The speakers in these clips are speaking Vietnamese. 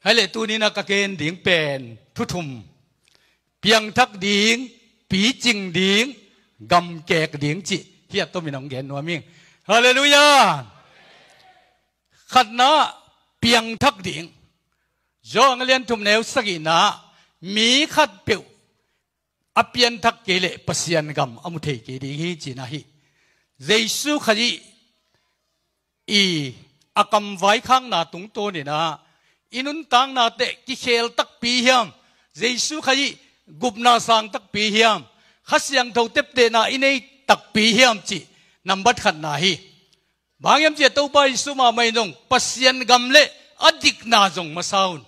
hay lệ tu ni na ka ken ding thu thum piang thak ding pi ching ding gam kek ding chi hiệp tôi mình ông gen nuông miệng hallelujah khát na piang thak ding do anh liên thum nếu sắc na mi khát biểu apian thak kể lệ pasian gam ông thấy kể đi hi chỉ na hi Jesus khai i akam à vai khang na tung to ni na inun tang na te ki khel tak pi hiam jesu khai gup na sang tak pi hiam khasyang thau tep te na inei tak pi hiam chi number khan na hi bangyam che to pa isu ma mai nong pasien gam le, adik na jong masaun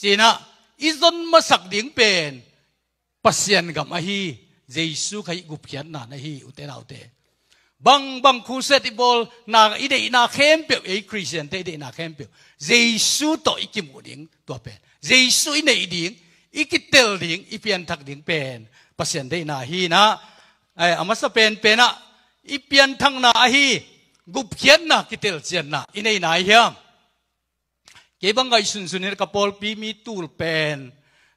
china izon masak ding pen pasien gam a hi jesu khai gup khian na na hi utena utte bằng bằng khu set bol na ide na biểu ấy christian te ide na biểu khempio jesu to ikimu ding to pen jesu ine ding ikitel ding ipian thak ding pen pasien de na hi na ai amasa pen pena ipian thằng na hi gup khian na kitel chen na ine na hiam cái bang cái sun sun ka pol pi mi tul pen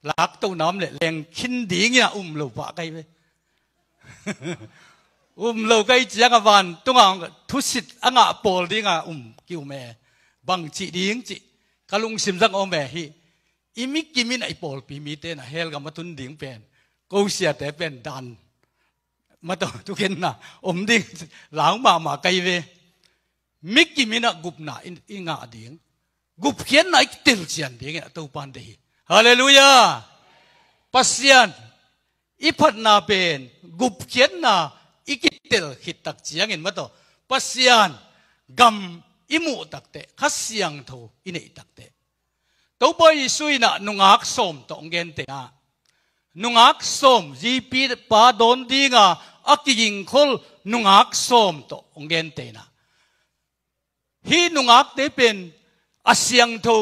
lak tàu nam le leng khin ding ya um lo pa kai um lo gai chi anga van tunga thu sit anga pol dinga um kiu me bang chi ding chi kalung sim jang om hi imi kimin ai pol pi mi te na hel ga matun ding pen ko sia te pen dan mato tu ken na om ding lang ma ma kai ve mi kimin a gup na inga ding gup khian na ik til chian ding e, to pan de hi hallelujah pasian iphat na pen gup khian na ikitel hit tak chiang in mato pasian gam imu takte khasiang tho inei takte to boy suina nungak som to ngen te a nungak som gp pa don dinga akiging khol nungak som to ngen te na hi nungak te pen asiang tho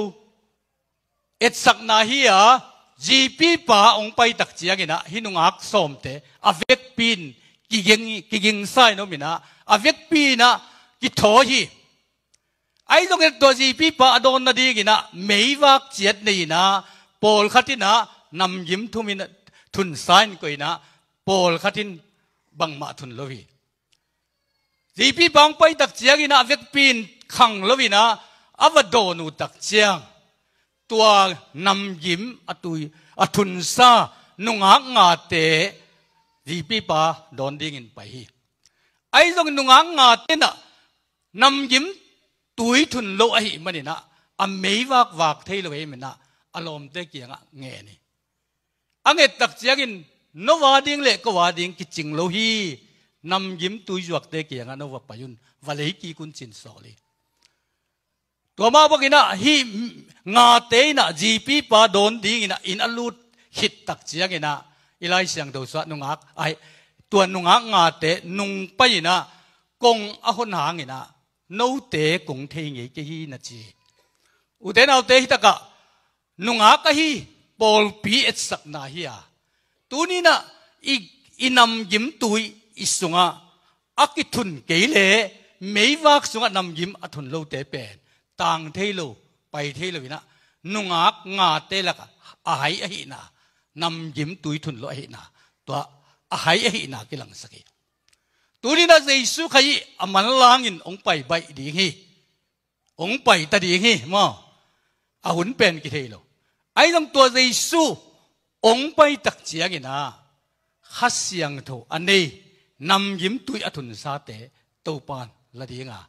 et sak na hi a gp pa ong pai tak chiang ina hi nungak som te avek pin กิยิงกิยิงไซโนมินะอาเวกปีนะกิทอฮีไอ้ตรงนี้ตัวจีพี่ป้าโดนนาดีกินะไม่วักเจ็ดนี่นะโปลขัดินะนำยิ้มทุมินะทุนไซน์กุยนะโปลขัดินบังมาทุนลวีจีพี่บังไปตักเจียกินะเวกปีนขังลวีนะอวดโดนูตักเจียงตัวนำยิ้มอตุยอทุนซานุงหักงาเตะดีปีปะโดนดิ้งินไปฮีไอ้ตรงนุ่งอ่างาเต็นะนำยิ้มตุยทุนโลอหิมันนี่นะอเมไม่วากวากเทลเวมันนะอารมณ์เตด็กยงะเงี้ยนี่อันเอ็ตักเจียกิน นวาดิ้งเล็กก็วาดิ้งกิจิงโลฮีนำยิ้มตุยจวกเตด็กยงะนวบปยุนวาเลยกี่คุณจินสอลีตัวมาบอกินะฮีงาเตนะจีปีปะโดนดิ้งนะอินอัลลูดฮิตตักเจียกินะอีไลเสียงเดือดสวดนุงักไอตัวนุงักงาเตะนุงไปนะกงอหุนหางนะนู้เตะกงเทียงยี่กี่นาจีอุเดนเอาเตะฮิตกะนุงักฮีบอลปีเอ็ดสักนาฮียตัวนี้นะอีอินำยิ้มตุยอิสุงะอักิทุนเกเลไม่วักสุงะนำยิ้มอทุนโลเตเป็นต่างเทโลไปเทโลวินะนุงักงาเตะละกะอายอหินะ nam yếm túi thun lo hi na tua a hai hi à na cái lăng saki tu ni na jesu khai aman à lang in ong bay bai di hi ong pai ta di hi mo a à hun pen ki thei lo ai nang tua jesu ong pai tak chiang ina thô anh ani nam yếm tui athun sa te tàu pan la đi nga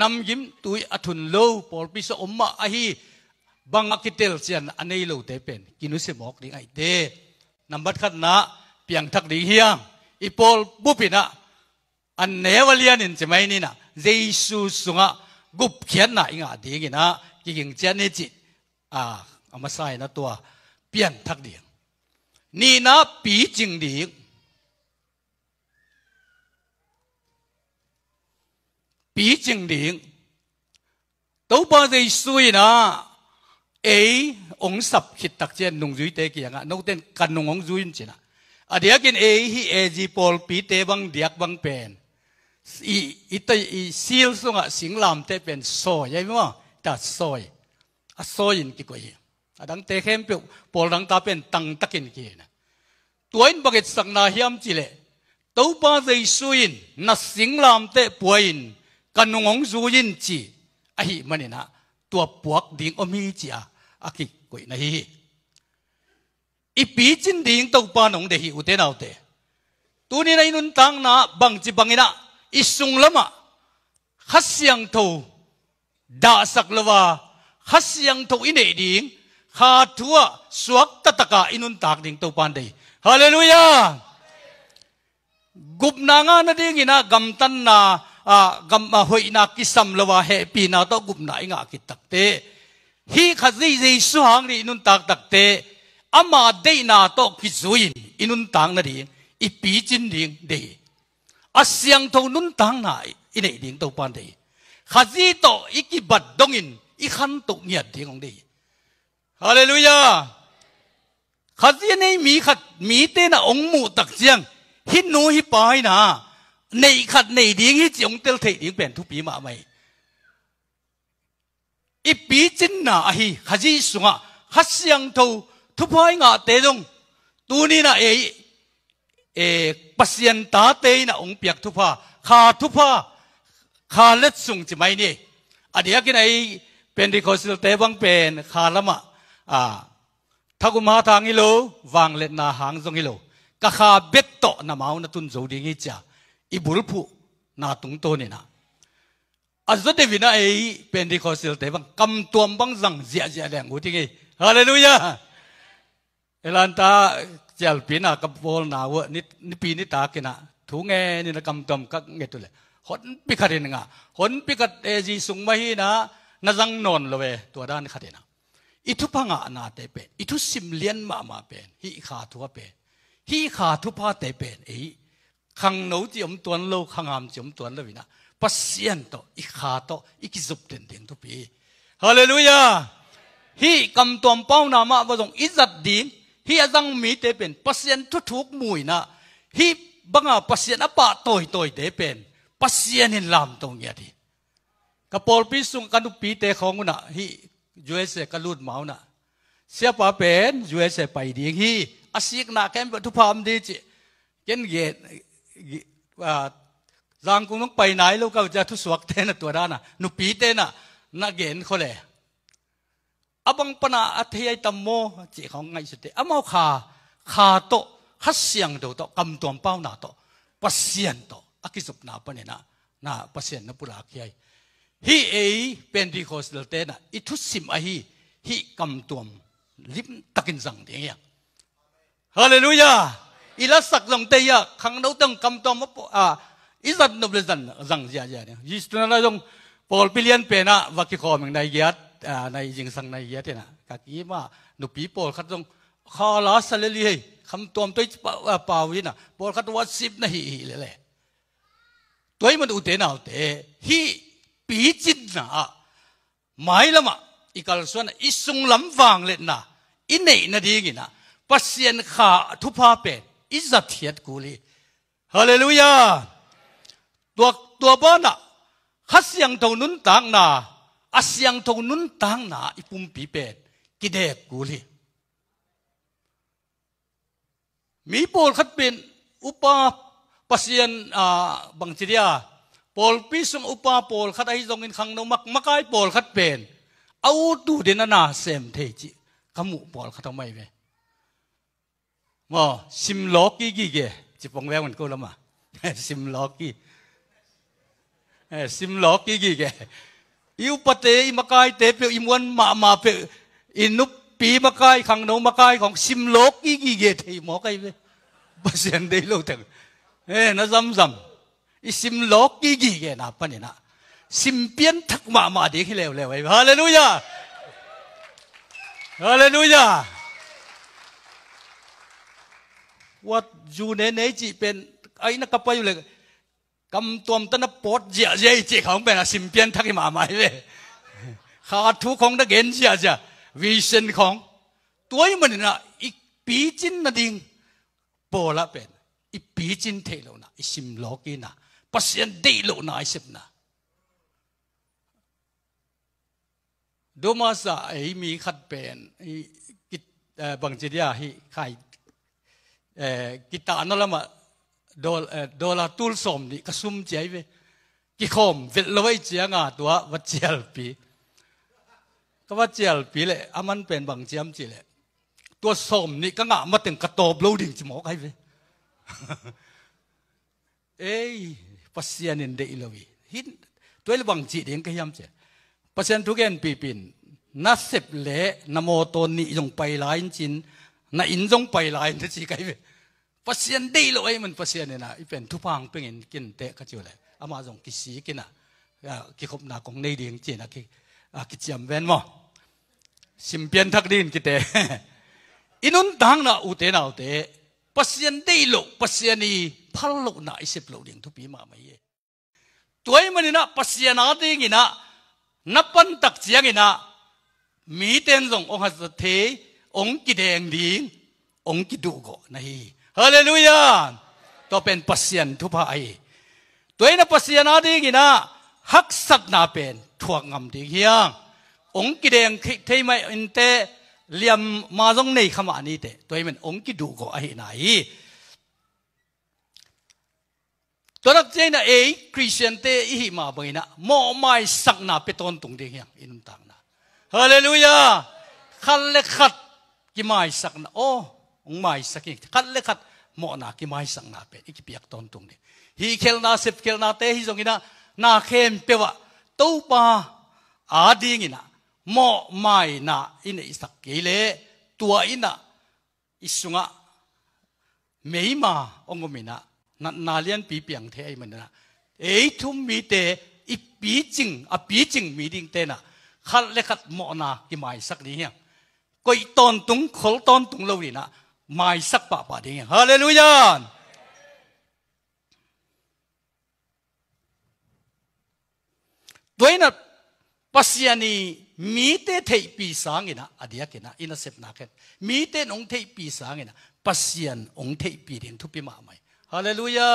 nam yếm tui athun lo por pi so omma a hi bang akitel sian anei lo te pen kinu se mok ding ai te number khat na piang thak ding hiang ipol bupina an nevalian in chemai ni na jesu sunga gup khian na inga ding na ki ging chen ni chi a amasai na tua piang thak ding ni na pi ching ding pi ching ding tấu bao giây suy na เอ๋องสับขิดตักเจนนุงจุยเตกียงะนกเต้นกันนุงองจุยจินะอเดียกินเอ๋ฮีเอจีปอลปีเตบังเดียกบังเป็นอีอีตยอีซีลสุงะสิงลามเตเป็นโซยยั่ไหว่าแต่โซยอโซยินกี่กว่าดังเตเข้มเปียวพอลดังตาเป็นตังตะกินกีนะตัวอินบักเอสังนาฮิมจิเลตัวป้าใจสุยินนัสิงลามเตป่วยินกันนุงองจุยินอ่ะอ้มันนี่ยนะตัวปวกดิ่งอมีจีอ่ะ aki koi na hi ipi chin ding to pa nong de hi uten au te tu ni nai nun tang na bang chi bangina isung lama khasyang tho da sak lawa khasyang tho ine ding kha thua suak tataka inun tak ding to pan dei hallelujah gup na nga na ding ina gamtan na gam hoi na kisam lawa he pi na to gup na inga kitak te hi khát gì gì su hàng đi inun tak tak te ama day na to ki zuin inun tang na đi i pi chin ding đi a siang thâu nun tang na i này tàu pan đi khát gì to i ki bật dong in i khăn tụ nhiệt đi ông đi Hallelujah khát gì này mi khát mi tên là ông mu tak siang hi nu hi pai na này khát này ding hi chỉ tel thầy ding bèn thu pi mà mày ít bí chính na ahi khaji sunga khasiang thâu thu phai nga te dung tu ni na e e pasien ta te na ong piak thu pha kha thu pha kha let sung chi mai ni adia kin ai pentecostal te bang pen kha lama à thakuma thang ilo wang let na hang jong ilo ka kha bet to na mau na tun zo ding i cha i bul phu na tung to ni na อาจจะวินาไอเป็นที่คอสิลแต่บางคำตัวบางสังเสียเสียแดงกูที่ไงฮาเลลูยาเอลันตาเจลปีน่ะกับบอลนาวนินิปีนิตากินะถุงเงนี่นะคำตัวก็เงียตัวเลยหนปิขัดเงะหนปิขัดเอจีสุงมาฮีนะนัังนอนเลยตัวด้านขัดนะอิทุพังะนาเตเป็นอิทุสิมเลียนมามาเป็นฮีขาทัวเป็นฮีขาทุพาเตเป็นไอขังโนูจิอมตัวนโลขังอามจิอมตัวนเลวินะพัสเซนโตอิขาโตอีกจุบเด่นเด่นทุกปีฮาเลลูยา ฮีกำตัวเป้านามาว่าทงอิจัดดินฮีอาจังมีเตเป็นพัสเซนทุกทุกมุยนะฮีบังอาพัสเซนอปะโตยโตยเตเป็นพัสเซนินลามตรงเงี้ยดีกระปอลพิสุงกันุปีเตของนะฮีจูเอเซกลุดเมาหนะเสียป้าเป็นจูเอเซไปดีฮีอาศิกนาแค่ทุพามดีจิเกนเกตอ่ารางกูมังไปไหนแล้วก็จะทุสวกเตนตัวด้านะนุปีเตนะนักเกณฑ์คนเลยอับังปนาอธยยตัมโมจีของไงสุดเดอมาขาขาโตขัดเสียงโดโตกำตัวเป้าหนาโตปัสเซียนโตอากิสุปนาปเนนะนาปัสเซียนนปุระขี้ไฮีเอเป็นดีโคสเดลเตนะอิทุสิมอฮีฮีกำตัวลิบตะกินสังเดียงฮาเลลูยาอิลัสักลงเตียขังเราต้องกำตัวมวอ่าอิสัตนบเลสันจังเสียใจเนี่ยยิ่งตุนั้นจงปอลพิลียนเป็นนะวักขีควอมในเยี่ยดในยิงสังในเยี่ยดเนี่ยนะกะกี้ว่าหนุปีปอลคัดจงข้อลาอสเลลี่คำตัวมันตัวเปล่าวินะปอลคัดวัดสิบนะฮีเลยตัวมันอุตเนเอาเตะฮีปีจินนะไม่ละมั้งอีกอัลส่วนอีสุงลำฟังเลยนะอินเนย์นะดีกินนะปัสเซียนขาทุพาเป็นอิสัตเทียดกุลีฮาเลลูยาตัวตัวบ้านะขัดเสียงทงนุนต่างนาอาเสียงทงนุนต่างนาอีปุ่มปีเป็ดกิเดกกูลีมีโปลขัดเป็นอุปาปัสยันอ่าบังจีเดียโปลพิสงอุปาโปลขัดไอ้ตรงนี้ขังนมักมักไอโปลขัดเป็นเอาตูเดนนาเซมเทจิขมุโปลขัดทำไมเวมอซิมล็อกกี้กี้เกจิปองแววันกูละมาซิมล็อกกี้ sim lo ki gi ge iu pate i makai te pe i mon ma ma pe inup pi makai khang no makai khong sim lo ki gi ge gì mo kai ve cái sen dei lo te e na zam zam i sim lo ki gì ge na pa ni na sim pian thắc ma ma de khi lew ấy, hallelujah hallelujah what you ju ne chỉ bên, pen nó na bay le กำตัวมตันปดเจียเจเจของเป็นสิมเปียนทักมาไม่เลยขาดทุกของนักเห็นเจียเจียวิสันของตัวมันนะอีกปีจินนาดิงโปละเป็นอีปีจินเทโลนะอีสิมโลกีนะปัสยันดีโลนะอีสิบนะดูมาสะไอมีขัดเป็นกิตบังจิตยาฮิไข่กิตานนั่นละมาดอลลารลตูลสมนี่กระซุ่มใจไปกิคมเวลวยเจียงาตัววัดเจียลปีก็วัดเจียลปีเลยอามันเป็นบางเจียมจีเลยตัวสมนี่ก็งามาถึงกระโตบลูดิงจมอกไอเไปเอ้ยปัศยานินเดอิลวีหินตัวเลบางจีเยงก็ยำเจปัศยานทุกเอ็นปีปินนัสเซบเละนโมตนนี่ยงไปลายจินน่ะอินจงไปลายนี่จีไกไป pasian day lo ai eh, man pasian ina ipen thupang pengin kin te ka chu le ama jong ki si kina ki khop na kong nei ding chena ki ki chiam ven mo simpian thak din ki te inun dang na u te na u te pasian day lo pasian ni phal lo na isep lo ding thupi ma mai ye toy manina pasian a ding ina napan tak chiang ina mi ten jong ong ha the ong ki deng ding ong ki du go na hi ฮาเลลูยาตัวเป็นปัสยันทุพไอตัวเองนะปัสยนอาดีกินะฮักสักนาเป็นทวงงำดีเฮียงองกิเดงคดทไม่อินเตเลียมมาจงในขมานี้เตตัวเองมันองกิดูก็ไอไหนตัวนักเจนะเอคริสเตียนเตอีมาบังนะมอไม่สักนาเปต้นตุงดีเฮียงอินุต่างนะฮาเลลูยาขันเลขัดกิไม่สักนาโอ ông mai sakin khát lệ khát mọ na ki mai sang na pe ik piak ton tung ni hi khel na sep khel na te hi zongina na khem pewa to pa a ding ina mọ mai na in isak kele tua ina isunga meima ongomina na na nalian pi piang the ai manna ei thum mi te i pi ching a pi ching mi ding te na khát lệ khát mọ na ki mai sak ni hiang koi ton tung khol ton tung lo ni na มายสักปะปะดีฮาเลลูยาด้วยนั้นัศยานีมีเต่ไปีสังเกนะอดีตเินะอินเสพนักเกมีเต่นองไทปีสังเกนะัศยานนองไทปีเดินทุบไปมาไหมฮาเลลูยา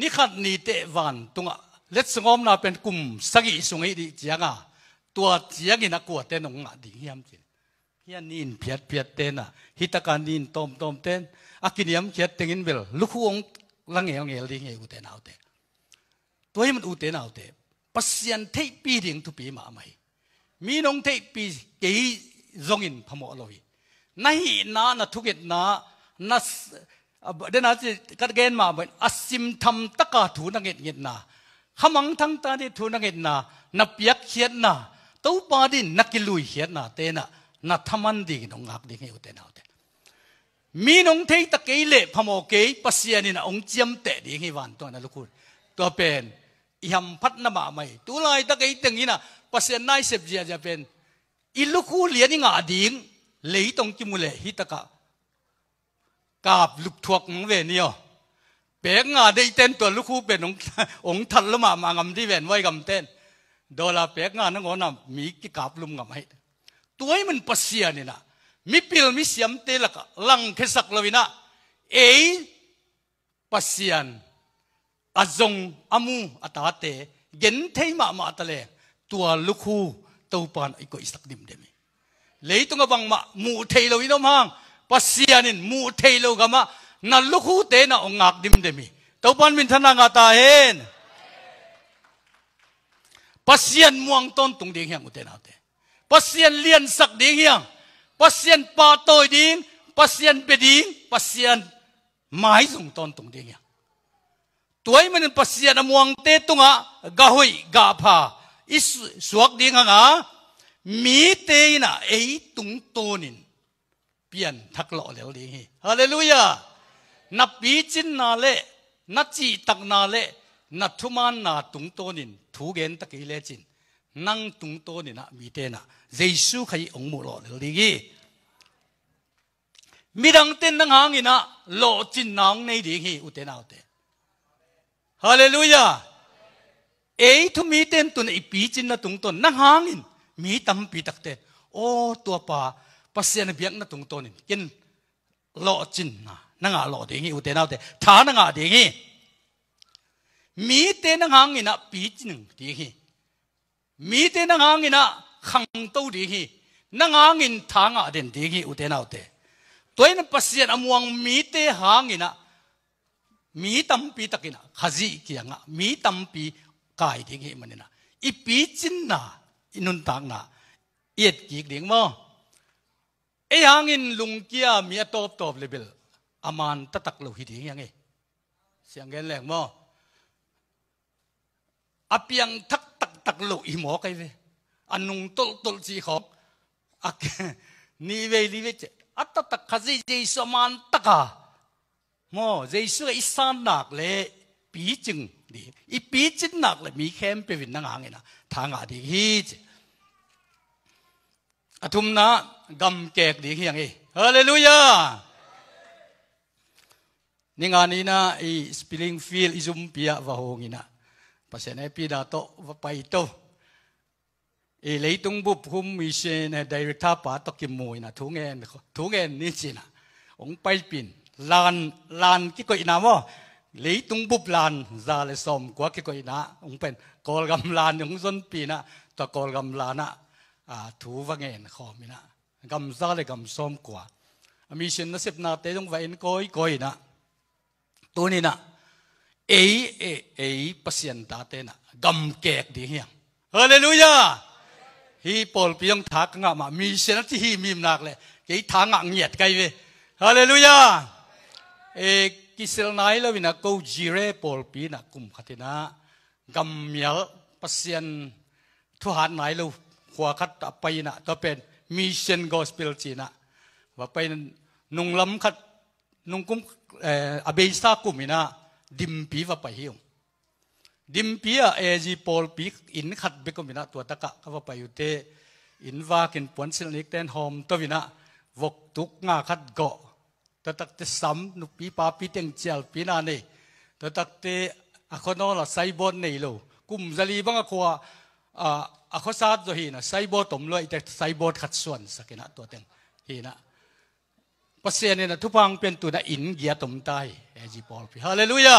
นี่ขัดนี่เตวันตุงอะเล็ดสงอมนาเป็นกลุ่มสกิสุงไอดีเจียงอ่ะตัวเจียงเกนะกวดเต่นองอ่ะดีเยี่ยมจิง hiền nín hian à. à à, in piat piat ten a hitakan in tom tom ten akiniam khiat nghèo bel lukhuong langel ngel ding e uten autte toim uten autte pasian thei pi ding tu pi mà mày, mi nông thei pi cái giống in phàm phamo loi nai na na thu thuget na na dena chi kat gen mà ben asim tham taka thu na nget nget na hamang thang ta đi thu na nget na na piak khiat na tàu tau pa din nakilui khiat na tên à นัทมันดีนองักดีเงี้ยอุตนาอุตมีนองเทิตะเกยเล่พมโอเกปัศยานินะองจิยมเตะดีเงี้ยวันตัวนั่นลูกคุณตัวเป็นยำพัดน้ำมาไม่ตัวไรตะเกยตึงนี่นะปัศยานายเสบจะจะเป็นอิลูกคุณเลียนิงาดิ่งเลยตรงจมุเลยฮิตะกะกาบลุกทวกงเวเนียวเป็กงานได้เต้นตัวลูกคู่เป็นององทันละมามางำที่เวนไว้กำเต้นโดนลาเป็กงานนั่งหัวนำมีกิกาบลุ่มกำให้ตัวมันพัศยานี่นะมิพิลมิสยามเตลักลังเคสักลวินะเอพัศยานอาจงอามูอัตาเตเย็นเทมามาตะเลตัวลูกคูเต้าปานอีกอิสักดิมเดมีเลยตุงบังมามูเทลวินอมหังพัศยานินมูเทลกามานั่นลูกคูเตน่ะองงักดิมเดมีเต้าปานมินทนางาตาเห็น pasian muang ton tung ding yang uten ate pasien liền sắc ding hiang pasien pa tôi ding pasien be ding pasien mai dùng ton tung ding hiang tuổi mình pasien amuang te tunga gahui ga pha is suak ding nga mi te na ei tung tonin pian thak lo leo ding hi hallelujah na pi chin na le na chi tak na le na thuman na tung tonin thu gen takai le chin nang tung tonin na mi te na เยซูใครองมุลอดีกีมีดังเต้นดังหางอินะโลจินนางในดีกีอุตเตนาอุเตฮาเลลูยาเอ้ทุมีเต้นตุนอีปีจินนะตุงตนนังหางอินมีตัมปีตักเตโอ้ตัวป่าภาษาเนเบียงนะตุงตนินกินโลจินนะนังอาโลดีกีอุตเตนาอุเตท่านังอาดีกีมีเต้นดังหางอินะปีจินดีกีมีเต้นดังหางอินะขังตัวดีฮีนังอ่างอินทางอ่ะเด่นดีฮีอุเทนเอาเตตัวนั้นปัสยานอมวังมีเตหางอินะมีตั้มปีตะกินะขจิกี่ยังอ่ะมีตั้มปีกายดีฮีมันนี่นะอีปีจินนะอินุนตังนะเอียดกีกเดียงมั้งไอ้หางอินลุงเกียมีตอบตอบเลยเบลอามันตะตักลูกฮีดียังไงเสียงเงินแรงมั้งอภิยังทักตักตักลูกอีหมอไกเลย anh nung tol tol chi khóc ác ni về ni về ắt tất cả gì gì saman tất cả Mo gì sự cái san nạc le pi chứng đi I pi chứng nạc lệ mi khem bề vinh năng hàng na thang ngã đi hi à thum na gầm kẹt đi hiang ấy e. hallelujah Ning na, i spilling field izum pia vahongina. Pasena pi dato vapaito. อีเลยตรงบุบคุมมีเชนไดเรกท่าป่าตกิมมวยนะทุงเงินทุงเงินนี่จีนะองไปปินลานลานกี่ก็อินามอเลยตรงบุบลานซาเลสอมกว่ากี่ก็อินะองเป็นกอลกำลานองซนปีนะตะกอลกำลานะอ่าถูวังเงินขอมินะกำซาเลกำสอมกว่ามีเชนนะเสพนาเตตรงไว้นก้อยก้อยนะตัวนี้นะเอเอเอปัสยันตาเตนะกำเกกดีเฮียงฮาเลลูยาฮีปอลพียงทักงะมามีเสนาที่ฮีมีมนักเลยกี่ทางองเยียดไกเวฮาเลลูยาเอกิสลนลยแล้ววินากูจีเรปอลปีนักกุมขัตินะกัมเมลปัสยนทุหานไนลูขวาขัดไปนะตัวเป็นมิชชั่นกอสเปลจีนะว่าไปนุ่งล้ำขัดนุ่งกุมเอออเบสตากุมินะดิมพีว่าไปเฮีงดิมพปียเอจีพอลปิกอินขัดเบกมินะตัวตะกะเขาไปอยู่เตอินว่ากินปวนสิลิกเตนโฮมตัววินะวกตุกงาขัดเกาะตัวตักเตซ้ำนุปีปาปีเตียงเจียลปีนานี่ตัวตักเตอคนนอละไซบอนนี่โลกุมจะลีบังกัวอ่าอคซาดะดฮีนะไซบอตมลอยแต่ไซบอขัดส่วนสักนะตัวเต็งฮีนะเพราเนี่ยนะทุพังเป็นตัวนะอินเกียตมตายเอจิปอลพีฮาเลลูยา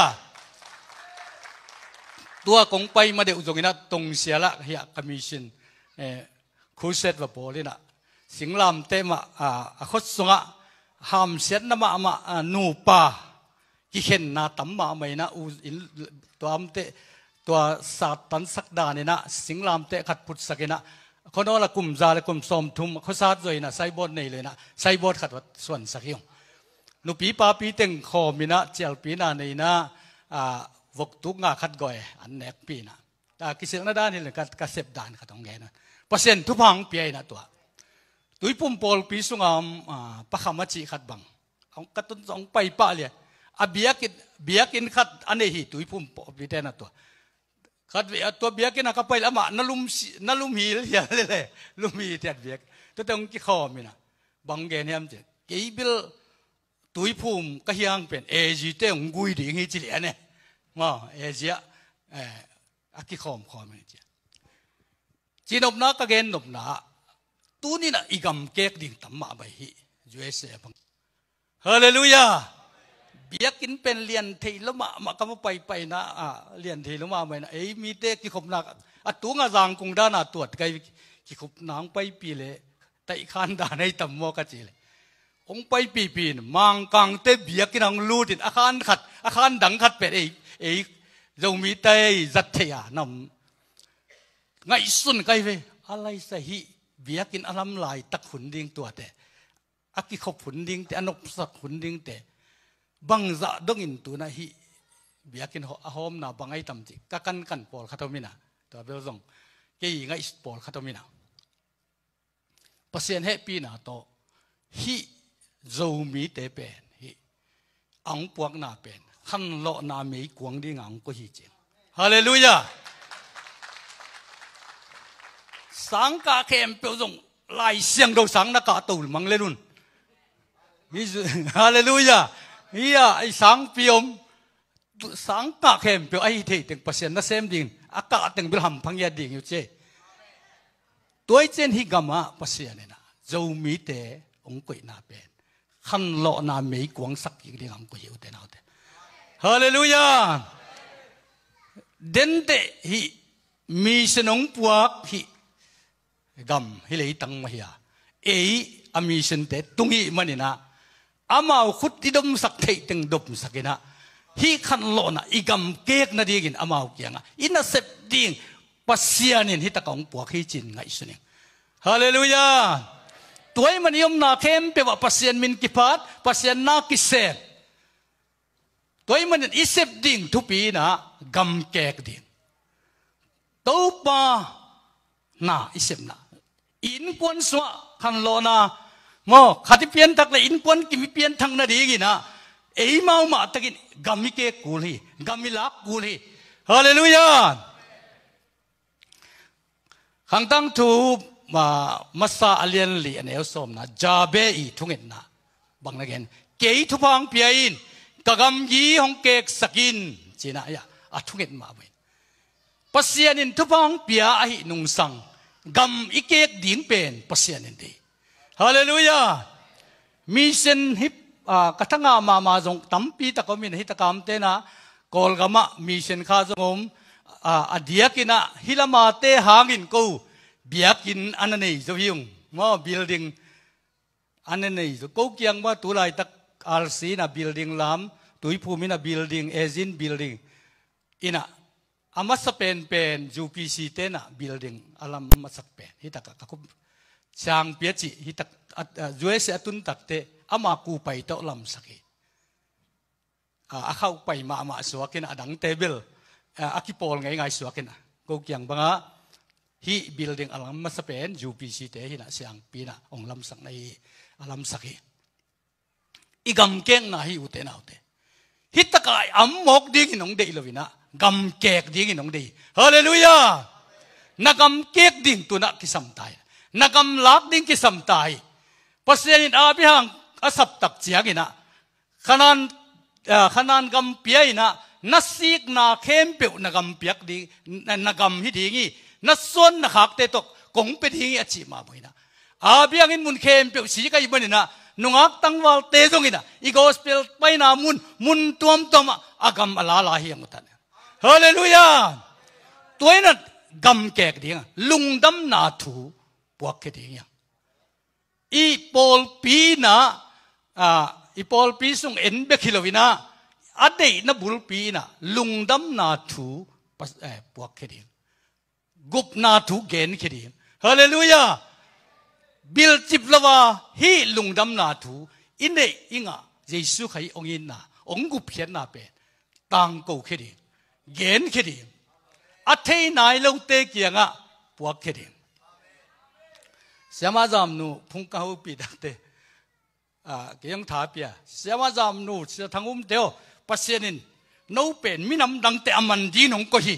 ตัวคงไปมาเดือดตรงนี้นะตรงเสียละเฮียคอมมิชชั่นเอ่อคุเซตว่าพอเลยนะสิงลำเตมาอ่าคดสงะหามเสียน้ำมามานูปากิเห็นนาตั้มมาไม่นะอูอินตัวอัมเตตัวสาตันสักดานี่นะสิงลำเตขัดพุทธสักนะคนนั้นละกลุ่มจาละกลุ่มสมทุมเขาซาดเลยนะไซบอดในเลยนะไซบอดขัดวัดส่วนสักยงนูปีปาปีเต็งคอมีนะเจลปีนาในนะอ่าวกตุกงาขัดก่อยอันแนกปีนะแต่กิเสกนาด้านนี่เลยกัดเสพด่านขัดตรงไกนะเปอร์เซ็นต์ทุพังเปียนะตัวตุยปุ่มปอลปีสุงามปะขมัจิขัดบังของกตุนสองไปป้าเลยอาเบียกินเบียกินขัดอันนี้ตุยปุ่มปอลปีแต่นะตัวขัดตัวเบียกินนะกับไปละมะนลุมนลุมฮลเลยเลยลุมฮีเทียดเบียกตัวตรงกี่ข้อมีนะบังแกนยมเจกีบิลตุยพุ่มก็ยังเป็นเอจีเตงกุยดิงีิจิเลียเนี่ยงอเอเชียอักกิคอมคอมเอเจียจีนอบนากก็เกนนบนาตูนี่นะอีกำเกกดิ่งตั้มมาไปฮิยูเอสเอพังฮลเลลูยาเบียกินเป็นเรียนเทลมามากำไปไปนะอ่าเรียนเทลมาไปนะเอ้มีเตกิขบนักอตุงอาจางกงด้านาตรวจไกกิขบนางไปปีเลยแต่ขันดานในตั้มมอกจีเลองไปปีปีนมังกังเตเบียกินังลูดินอาคารขัดอาคารดังขัดเป็ดเองเอ้ยยมีเตยจัดเทียนำไงสุนไกเวอะไรสหิเบียกินอารมณ์ไหลตักขุนดิ่งตัวเตอกิขบขุนดิ่งเตอนกสักขุนดิ่งเตบังจะดงอินตัวนะฮิเบียกินอาอมนาบังไอตำจิกกันกันปอลขัตมินาตัวเบลซงกี่ยงไงปอลขัตมินาปเสนเฮปีนาโตฮิโจมีเตเป็นฮิอังปวกนาเป็น khăn lọ na mấy quang đi ngang có hi chén hallelujah sáng cả khem biểu dụng lại xiang đầu sáng đã cả tù mang lên luôn hallelujah iya à, ai sáng piom sáng cả khem biểu ai thì từng phát hiện nó xem đi à cả từng biểu hầm phăng ya đi như thế tôi trên hi phát hiện này na dầu mỹ tế ông quỷ na bền khăn lọ na mấy quang sắc gì đi ngang có hiểu thế nào thế Hallelujah. Đến thế hi mi sen ông puak hi gam hi lấy tăng mà hiya. Ấy ami sen thế, tung hi mani na. Amau khut đi đom sắc thấy từng đom sắc na. Hi khăn lọ na i gầm kek na đi gin amau kia na. Ina sep ding pasianin hi tắc ông puak hi chin ngai suning. Hallelujah. Tuai mani om na kem pe wa Pasian min kipat Pasian na kisep. ตัวมันอิเซบดิ่งทุปีนะกำแกกดิ่งตัวปาน่ะอิเซบนะอินควนสวะคันโลนะโมขัดเปลี่ยนทักเลยอินควนกิมเปลี่ยนทางนาดีกินะเอ้ยมาวมาตะกินกำมิเกกูลีกำมิลักกูลีฮาเลลูยาขังตั้งทูมามาซาอเลียนลีอันเอลสมนะจาเบอีทุงเงินนะบางนัเกนเกยทุพังเปียอิน cả gam yi hong kek sakin china ya a thungit ma wen pasian in thu bang pia a hi nung sang gam i kek ding pen pasian in đi, hallelujah mission hip a katanga ma ma jong tampi ta komin hi ta kam te na kol gama mission kha jongom a adiakina hilama te hangin ko biakin ananei zo hiung mo building ananei zo ko kyang ma tu lai tak RC na building lam tui phumi na building ezin building ina ama sa pen pen UPC te na building alam sa pen hitaka kakup chang piachi hitak juese uh, atun takte ama ku pai to lam saki a ah, khau pai ma ma suakin adang table ah, akipol ngai ngai suakin go kyang banga hi building alam sa pen UPC te hina siang pina ong lam sak nei alam saki i gam kek na hi uten autte hitaka amok ding nong dei lovina gam kek ding nong dei hallelujah na gam kek ding tuna kisam tai ah, na gam lak ding kisam tai pasen in abi hang asap tak chiagina khanan khanan gam piaina na sik na khem pe na gam piak di na gam hi dingi na son na khak te tok kong pe dingi achi ma boina abiang in mun khem pe si ka ibonina nungak tangwal te zongina i gospel paina mun mun tuam tuam agam ala la hi ang tan hallelujah toina gam kek ding lungdam na thu puak ke ding i pol pi na a i pol pi sung en be khilovina ade na bul pi na lungdam na thu pas eh, puak ke ding gup na thu gen ke ding hallelujah บิลจิบลาวาฮีลุงดำนาทูอินเดอิงะเยซูใครองอินนาองกุเพียนนาเป็นตังกูคดีเกนเคดีอัเทนายเลงเตกียงะปวกคดงเสียมาจามนูพุงกาวูปิดัเตอ่าเกียงทาเปียเสียมาจามนูเสียทางอุ้มเดียวปัสเซนินนู้เป็นมินำดังเตอมนดีนงก็ฮีเ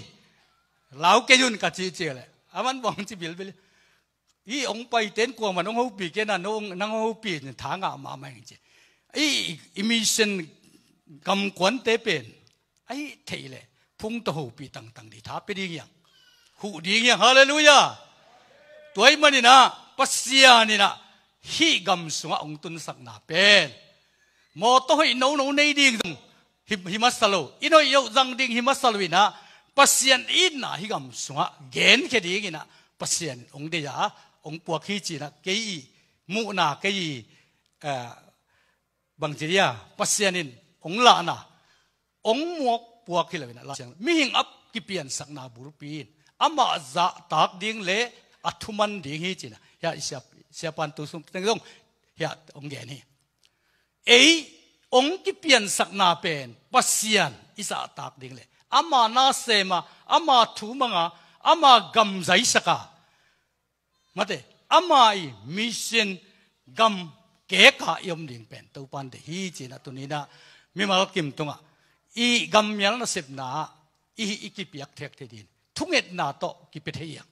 รลาเกยุนกัจจีเจเลยอแมันบอกจิบิลบิลอีองไปเต้นกวมันองหูปีแกนั่นองนองหูปีทางอ่มาไม่จริงอีอิมิชันกำกวนเตเป็นไอ้เทเลพุ่งตะหูปีตังตังดีท้าไปดีอย่างหูดีอย่างฮาเลลูยาตัวไอ้มันนี่นะปัสยานี่นะฮีกำสงองตุนสักนาเป็นมอต้อให้น้อง้ในดิ่งฮิมัสโลอินอยยกดังดิ่งิมัสโลวินะปัสยานอินนะฮีกำสงเกนแค่ดีกินะปัสยานองเดีย ông bùa khi chỉ là cái gì mụ nà cái gì à, bằng chỉ là bác sĩ nên ông lạ nà ông mua bùa khi là là mi hình ấp cái biển sắc nà bùn biển ama dạ tạc điên lệ à thu man điên hi chỉ là ya siap siapan tu sum teng dong ya ông gen hi ấy ông cái biển sắc nà bên pasian, isa tạc điên lệ ama na ma, ama thu manga ama gam zai saka มาเตอมาอีมิชินกัมเกะายมดิ่งเป็นตัวปันเดฮีจีนะตัวนี้นะมีมากิมตุงะอีกัมยันนะสิบนาอีอีกิปยักเทกเทดินทุกเอ็ดนาโตกิเปเทียง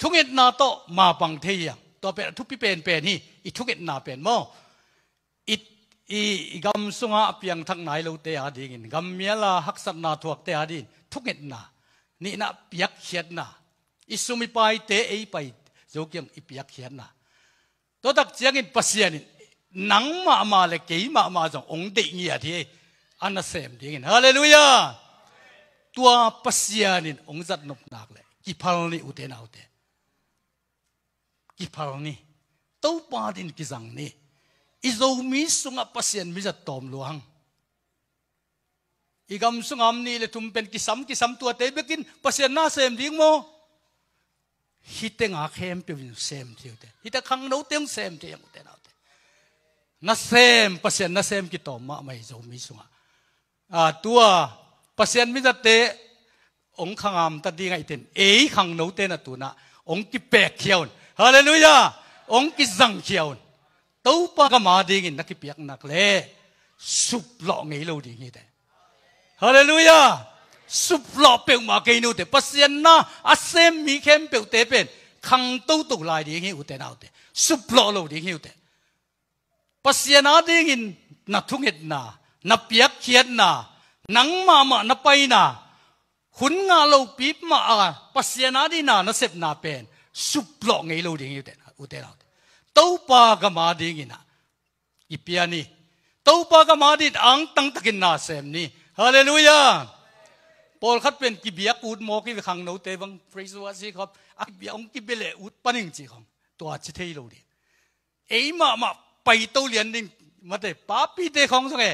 ทุกเอ็ดนาโตมาปังเทียงตัวเป็นทุกปีเป็นเป็นนี่อีทุกเอ็ดนาเป็นมออีอีกัมสุงะาเปียงทักไหนเราเตะดิ่งกัมยันละหักสันนาทวกเตะดินทุกเอ็ดนานี่นะเปียกเขียนนาอิสุมิปเตเอไปเจ้ากียงอิปยักเขียนนะตัวตักเจียงอินปัสยานินังมามาเลยกี่มามาจงองเด็กเงียดที่อันนั้นเสมดีเงินฮาเลลูยาตัวปัสยานินองจัดนบนักเลยกี่พัลนี่อุตเณนเอาเตกี่พัลนี่ตัวป้าดินกี่จังนี่อีโจมิสุงอปัสยันมิจะตอมลวงอีกำสุงอันนี้เลยทุ่มเป็นกี่สัมก่สัมตัวเตะเบกินปัสยันน่าเสมดีงโม hi te nga khem pe vin sem thiu te hi ta khang no teng sem te yang te na te na xem, pasien na sem ki to ma mai zo mi sunga à tua pasien mi te ông khang am ta đi ngay tên ấy khang nấu tên là tu na ông ki pek khiao hallelujah ông ki răng khiao tâu ba cái ma đi ngay na ki pek nak le sụp lọ ngay lâu đi ngay thế hallelujah สุบลอเปียวมาเกนูเตปัสยนนาอาเซมมีเข้มเปียวเตเป็นขังตู้ตุลายดีงี้อุเตนเอาเตสุบลอโลดีงี้อุเตปัสยนาดีงินนัทุงเห็นนานับเปียกเขียนนานังมามานับไปนาคุนงาโลปีบมาอปัสยนาดีนานับเสพนาเป็นสุบลอไงโลดีงี้อุเตอุเตเอาเตต้าปากมาดีงินะอีพปี่นี่เต้าปากมาดีอังตั้งตะกินนาเซมนี่ฮาเลลูยาปอลขัดเป็นกิเบียกอุดมอกิขังนู้เตวังฟรีสุวาสิครับอักเบียองกิเบเลอุดปนิงจีของตัวจิเทียโลดีเอ้มามาไปตัวเลียนนิงมาเตป้าพี่เตของสงเอ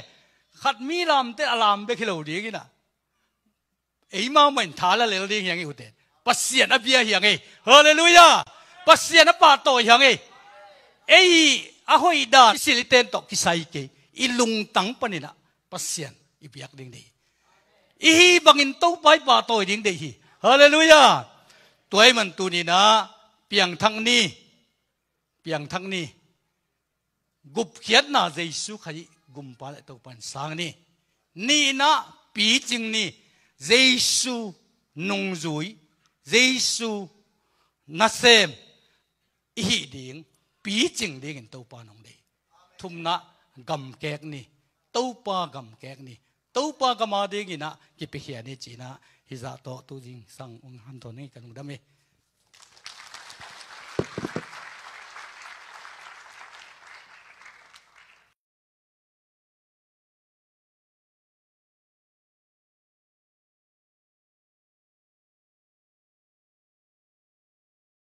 ขัดมีลามเตะลามเบคิโลดีกินะเอ้มาเหมือนทาละเลลดีอย่างอุดเตปัสเซียนอัเบียอย่างไงฮาเลลูยาปัสเซียนอัปาโตอย่างไงเอ้อะฮอยดาสิลิเตนตอกิไซเกอิลุงตังปนินะปัสเซียนอิเบียกดิงดี ihi bangin to pai pa toy ding dei hi hallelujah toy man tu ni na piang thang ni piang thang ni gup khiat na jaisu khai gum pa le to pan sang ni ni na pi ching ni jaisu nung zui jaisu na sem ihi ding pi ching ding to pa nong dei thum na gam kek ni to pa gam kek ni ตู้ปากมาดีกินะกิเขียนี่จีนะฮิซาโตตู้จิงสังองฮันตนี่กันดำเอง